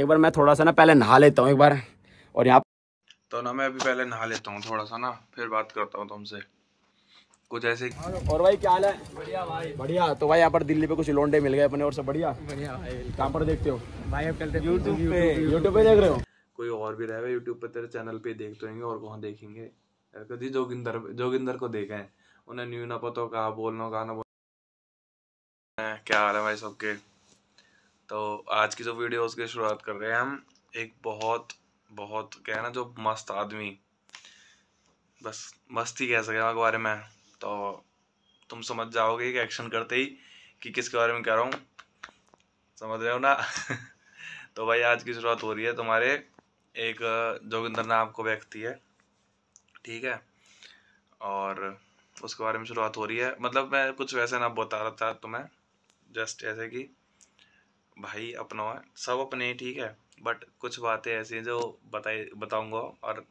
एक बार मैं थोड़ा सा ना पहले नहा लेता हूँ एक बार और यहाँ तो ना मैं अभी पहले नहा लेता हूँ थोड़ा सा ना फिर बात करता हूँ तुमसे कुछ ऐसे और भाई क्या हाल है बढ़िया भाई बढ़िया तो भाई यहाँ पर दिल्ली पे कुछ लोंडे मिल गए अपने और सब बढ़िया बढ़िया भाई कहाँ पर देखते हो भाई अब चलते यूट्यूब पे यूट्यूब पे देख रहे हो कोई और भी रहेगा यूट्यूब पे तेरे चैनल पे देखते तो होंगे और कहाँ देखेंगे जोगिंदर जोगिंदर को देखे है उन्हें न्यू ना पता कहा बोलना कहा ना बोल क्या हाल है भाई सबके तो आज की जो वीडियो उसकी शुरुआत कर रहे हैं हम एक बहुत बहुत क्या है ना जो मस्त आदमी बस मस्ती कह सके के बारे में तो तुम समझ जाओगे कि एक्शन करते ही कि किसके बारे में कह रहा हूँ समझ रहे हो ना तो भाई आज की शुरुआत हो रही है तुम्हारे एक जोगिंदर नाम को व्यक्ति है ठीक है और उसके बारे में शुरुआत हो रही है मतलब मैं कुछ वैसे ना बता रहा था तुम्हें जस्ट ऐसे कि भाई अपना सब अपने ठीक है बट कुछ बातें ऐसी हैं जो बताई बताऊंगा और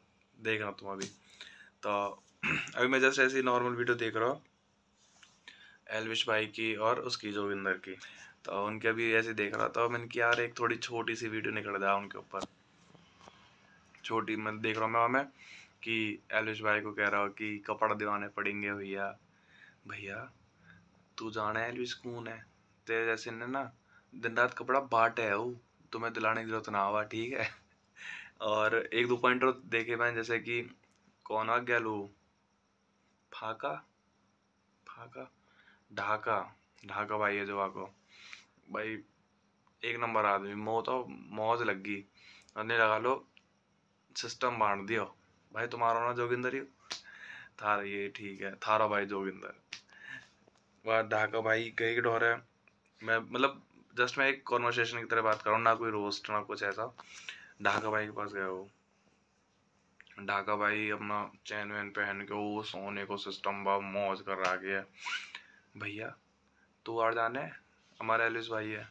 देख रहा तुम अभी तो अभी मैं जस्ट ऐसी नॉर्मल वीडियो देख रहा हूँ एलविश भाई की और उसकी जोगिंदर की तो उनके अभी ऐसे देख रहा था तो मैंने यार एक थोड़ी छोटी सी वीडियो निकल जाए उनके ऊपर छोटी मैं देख रहा हूँ मैं मैं कि एलविश भाई को कह रहा हूँ कि कपड़ा दिवाने पड़ेंगे भैया भैया तू जाना है एलविश कौन है तेरे जैसे ने ना दिन रात कपड़ा बाट है वो तुम्हें तो दिलाने की जरूरत ना हुआ ठीक है और एक दो पॉइंट देखे मैं जैसे कि कौन आ गया लो फाका फाका ढाका ढाका भाई है जो आको भाई एक नंबर आदमी मोह तो मौज लग गई अन्य लगा लो सिस्टम बांट दियो भाई तुम्हारा ना जोगिंदर ही थार ये ठीक है थारा भाई जोगिंदर वह ढाका भाई कई डोर है मैं मतलब जस्ट मैं एक कॉन्वर्सेशन की तरह बात कर रहा हूँ ना कोई रोस्ट ना कुछ ऐसा ढाका भाई के पास गया वो ढाका भाई अपना चैन वैन पहन के वो सोने को सिस्टम बा मौज कर रहा गया भैया तू और है हमारा एलिस भाई है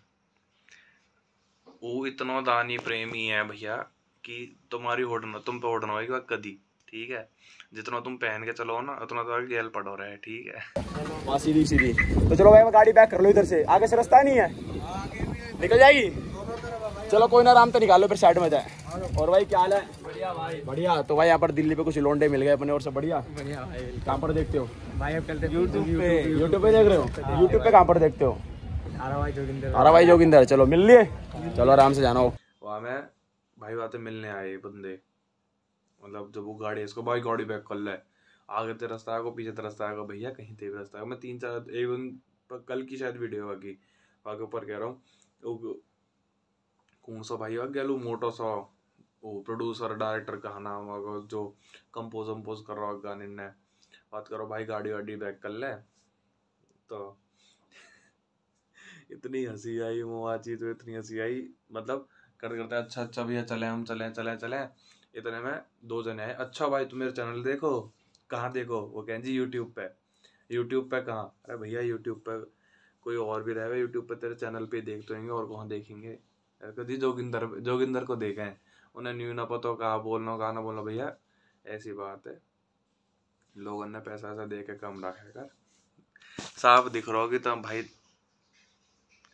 वो इतना दानी प्रेमी है भैया कि तुम्हारी होडना तुम पे होडना होगी कदी ठीक है जितना तुम पहन के चलो ना उतना तो गेल पड़ो रहे ठीक है हाँ, सीधी सीधी तो चलो भाई मैं गाड़ी बैक कर लो इधर से आगे से रास्ता नहीं है निकल जाएगी चलो कोई ना आराम तो निकालो फिर साइड में जाए और भाई क्या हाल है बढ़िया भाई बढ़िया तो भाई यहाँ पर दिल्ली पे कुछ लोंडे मिल गए अपने और सब बढ़िया बढ़िया भाई कहाँ पर देखते हो भाई अब चलते यूट्यूब पे यूट्यूब पे देख रहे हो यूट्यूब हाँ, पे कहाँ पर देखते हो आरा भाई जोगिंदर चलो मिल लिए चलो आराम से जाना हो वहाँ मैं भाई वहाँ मिलने आए बंदे मतलब जब वो गाड़ी इसको भाई गाड़ी पैक कर ला आगे तेरा रास्ता आएगा पीछे तेरा रास्ता आएगा भैया कहीं तेरे रास्ता आएगा मैं तीन चार एक दिन कल की शायद वीडियो आगे आगे ऊपर कह रहा हूँ कौन सा भाई आ गया मोटा सा वो प्रोड्यूसर डायरेक्टर का नाम होगा जो कंपोज वम्पोज कर रहा होगा गाने बात करो भाई गाड़ी वाड़ी बैक कर ले तो इतनी हंसी आई वो आची तो इतनी हंसी आई मतलब करते करते अच्छा अच्छा भैया चले हम चले चले चले इतने में दो जने आए अच्छा भाई तुम मेरे चैनल देखो कहाँ देखो वो कहें जी यूट्यूब पे यूट्यूब पे कहाँ अरे भैया यूट्यूब पे कोई और भी रहेगा यूट्यूब पर तेरे चैनल पे देख तो और कौन देखेंगे कभी जोगिंदर जोगिंदर को देखे हैं उन्हें न्यू ना पता कहा बोलना कहा ना बोलना भैया ऐसी बात है लोगों ने पैसा ऐसा दे के कम रखा कर साफ दिख रहा होगी तो भाई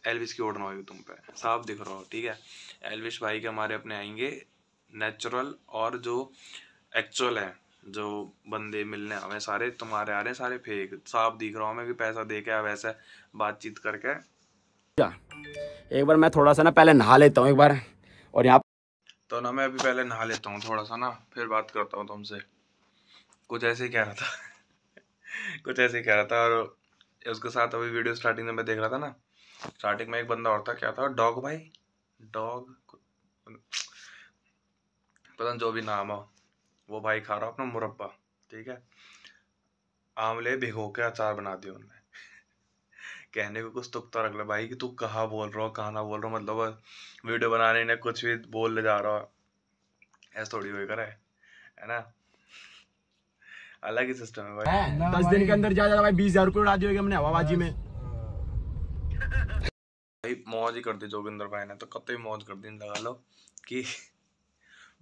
एलविश की ना होगी तुम पे साफ दिख रहा हो ठीक है एलविश भाई के हमारे अपने आएंगे नेचुरल और जो एक्चुअल है जो बंदे मिलने आ रहे सारे तुम्हारे आ रहे हैं सारे फेक साफ दिख रहा हूँ मैं कि पैसा दे के वैसे बातचीत करके एक बार मैं थोड़ा सा ना पहले नहा लेता हूँ एक बार और यहाँ तो ना मैं अभी पहले नहा लेता हूँ थोड़ा सा ना फिर बात करता हूँ तुमसे कुछ ऐसे ही कह रहा था कुछ ऐसे ही कह रहा था और उसके साथ अभी वीडियो स्टार्टिंग में मैं देख रहा था ना स्टार्टिंग में एक बंदा और था क्या था डॉग भाई डॉग पता जो भी नाम हो वो भाई खा रहा अपना मुरब्बा ठीक है आंवले भिगो के अचार बना दिया उनने कहने को कुछ तुकता रख लिया भाई कि तू कहा बोल रहा हो कहा ना बोल रहा हो मतलब वीडियो बनाने ने कुछ भी बोल ले जा रहा हो ऐसा थोड़ी हुई करे है ना अलग ही सिस्टम है भाई दस दिन के अंदर जा भाई बीस हजार रुपये उड़ा दिए हमने हवाबाजी में भाई मौज ही कर दी जोगिंदर भाई ने तो कतई मौज कर दी लगा लो कि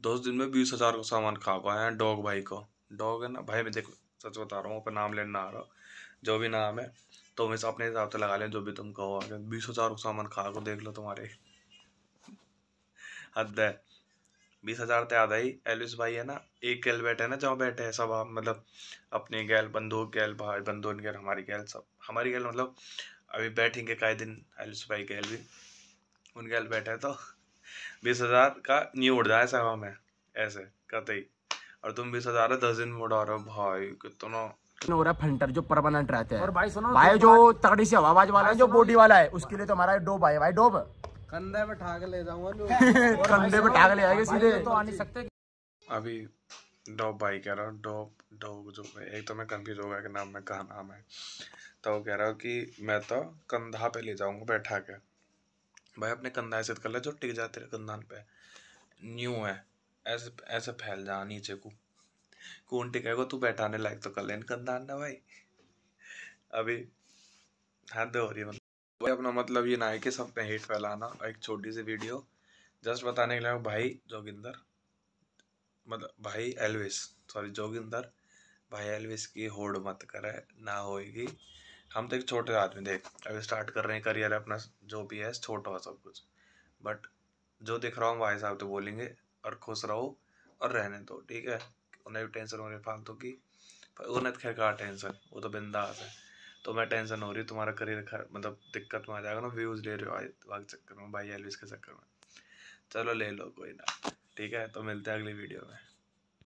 दस दिन में बीस हज़ार का सामान खा पाए हैं डॉग भाई को डॉग है ना भाई मैं देखो सच बता रहा हूँ नाम लेना आ रहा जो भी नाम है तो मैं अपने हिसाब से लगा लें जो भी तुम कहो आगे बीस हज़ार का सामान खा को देख लो तुम्हारे हद है बीस हज़ार तो आधा ही एलिस भाई है ना एक गैल बैठे है ना जहाँ बैठे हैं सब आप मतलब अपने गैल बंदूक गैल भाई बंधु गैल हमारी गैल सब हमारी गैल मतलब अभी बैठेंगे कई दिन एलिस भाई गैल भी उन गैल बैठे तो बीस हज़ार का नहीं उड़ जाए सब हमें ऐसे कतई और तुम बीस हज़ार दस दिन में उड़ा रहे हो भाई कितना हो रहा है फंटर जो परमानेंट रहते हैं और भाई सुनो भाई जो तगड़ी से आवाज वाला है जो बॉडी वाला है उसके लिए तो हमारा डोब है भाई डोब कंधे में ठाक ले जाऊंगा कंधे में ठाक ले आएंगे सीधे तो आ नहीं सकते अभी डॉप भाई कह रहा हूँ डॉप डॉग जो एक तो मैं कंफ्यूज हो गया कि नाम में कहा नाम है तो वो कह रहा हूँ कि मैं तो कंधा पे ले जाऊंगा बैठा के भाई अपने कंधा ऐसे तो कर ले जो टिक जाए तेरे कंधान पे न्यू है ऐसे ऐसे फैल जा नीचे को कौन टिकेगा तू बैठाने लायक तो कर ले कंधान ना भाई अभी हद हो रही है मतलब भाई अपना मतलब ये ना है कि सब पे हेट फैलाना एक छोटी सी वीडियो जस्ट बताने के लिए भाई जोगिंदर मतलब भाई एलविस सॉरी जोगिंदर भाई एलविस की होड़ मत करे ना होएगी हम तो एक छोटे आदमी देख अभी स्टार्ट कर रहे हैं करियर अपना जो भी है छोटा हो सब कुछ बट जो दिख रहा हूँ भाई साहब तो बोलेंगे और खुश रहो और रहने दो ठीक है उन्हें भी टेंशन हो रही फालतू की पर उन्हें तो खैर कहा टेंशन वो तो बिंदास है तो मैं टेंशन हो रही तुम्हारा करियर खर मतलब दिक्कत में आ जाएगा ना व्यूज़ ले रहे हो आज चक्कर में भाई एलविस के चक्कर में चलो ले लो कोई ना ठीक है तो मिलते हैं अगली वीडियो में